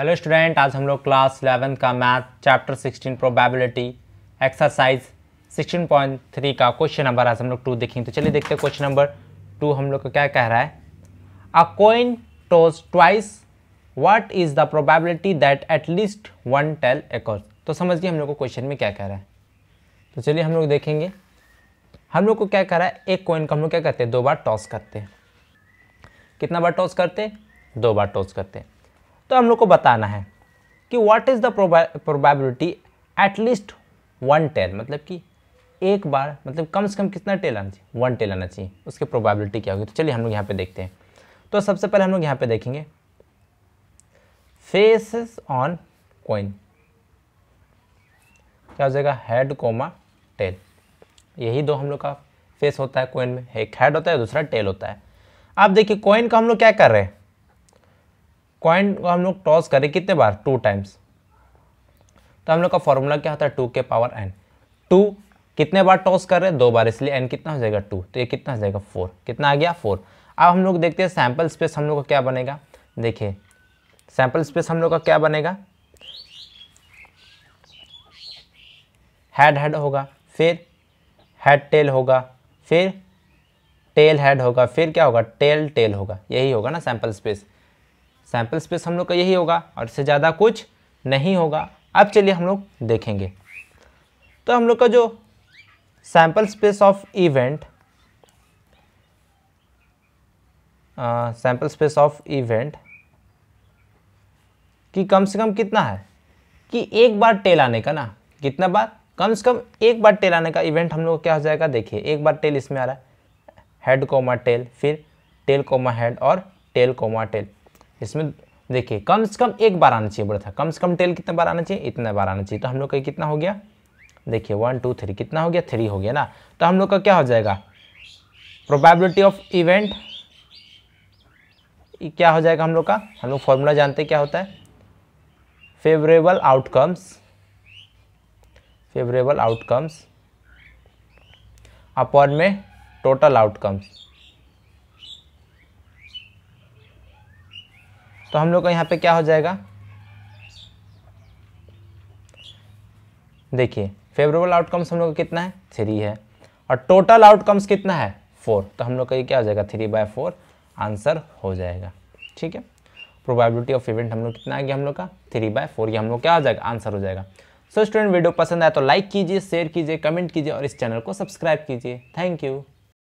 hello student आज हम लोग क्लास इलेवेंथ का मैथ चैप्टर 16 प्रोबेबिलिटी एक्सरसाइज 16.3 का क्वेश्चन नंबर आज हम लोग टू देखेंगे तो चलिए देखते हैं क्वेश्चन नंबर टू हम लोग को क्या कह रहा है a coin tossed twice what is the probability that at least one tail एक तो समझिए हम लोग को क्वेश्चन में क्या कह रहा है तो चलिए हम लोग देखेंगे हम लोग को क्या कह रहा है एक कोइन का हम लोग क्या करते हैं दो बार टॉस करते हैं कितना बार टॉस करते हैं दो बार टॉस करते हैं तो हम लोग को बताना है कि what is the probability at least one tail मतलब कि एक बार मतलब कम से कम कितना टेल आना चाहिए वन टेल आना चाहिए उसकी प्रोबेबिलिटी क्या होगी तो चलिए हम लोग यहाँ पे देखते हैं तो सबसे पहले हम लोग यहाँ पे देखेंगे फेसेस ऑन कोइन क्या हो जाएगा हेड कोमा टेल यही दो हम लोग का फेस होता है कोइन में एक हेड होता है दूसरा टेल होता है आप देखिए कोइन का हम लोग क्या कर रहे हैं कॉइन को हम लोग टॉस करें कितने बार टू टाइम्स तो हम लोग का फॉर्मूला क्या होता है टू के पावर एन टू कितने बार टॉस कर रहे हैं दो बार इसलिए एन कितना हो जाएगा टू तो ये कितना हो जाएगा फोर कितना आ गया फोर अब हम लोग देखते हैं सैम्पल स्पेस हम लोग का क्या बनेगा देखिए सैम्पल स्पेस हम लोग का क्या बनेगा हेड हेड होगा फिर हेड टेल होगा फिर टेल हेड होगा फिर क्या होगा टेल टेल होगा यही होगा ना सैम्पल स्पेस सैम्पल स्पेस हम लोग का यही होगा और इससे ज़्यादा कुछ नहीं होगा अब चलिए हम लोग देखेंगे तो हम लोग का जो sample space of event sample space of event कि कम से कम कितना है कि एक बार टेल आने का ना कितना बार कम से कम एक बार टेल आने का इवेंट हम लोग क्या हो जाएगा देखिए एक बार टेल इसमें आ रहा है हेड कोमा टेल फिर टेल कोमा हेड और टेल कोमा टेल इसमें देखिए कम से कम एक बार आना चाहिए बोला था कम से कम टेल कितना बार आना चाहिए इतना बार आना चाहिए तो हम लोग का कितना हो गया देखिए वन टू थ्री कितना हो गया थ्री हो गया ना तो हम लोग का क्या हो जाएगा प्रोबेबिलिटी ऑफ इवेंट क्या हो जाएगा हम लोग का हम लोग फॉर्मूला जानते क्या होता है favourable outcomes favourable outcomes upon में टोटल आउटकम्स तो हम लोग का यहाँ पे क्या हो जाएगा देखिए फेवरेबल आउटकम्स हम लोग का कितना है थ्री है और टोटल आउटकम्स कितना है फोर तो हम लोग का ये क्या हो जाएगा थ्री बाय फोर आंसर हो जाएगा ठीक है प्रोबेबिलिटी ऑफ इवेंट हम लोग कितना आ गया हम लोग का थ्री बाय फोर ये हम लोग क्या हो जाएगा आंसर हो जाएगा सो so, स्टूडेंट वीडियो पसंद आया तो लाइक कीजिए शेयर कीजिए कमेंट कीजिए और इस चैनल को सब्सक्राइब कीजिए थैंक यू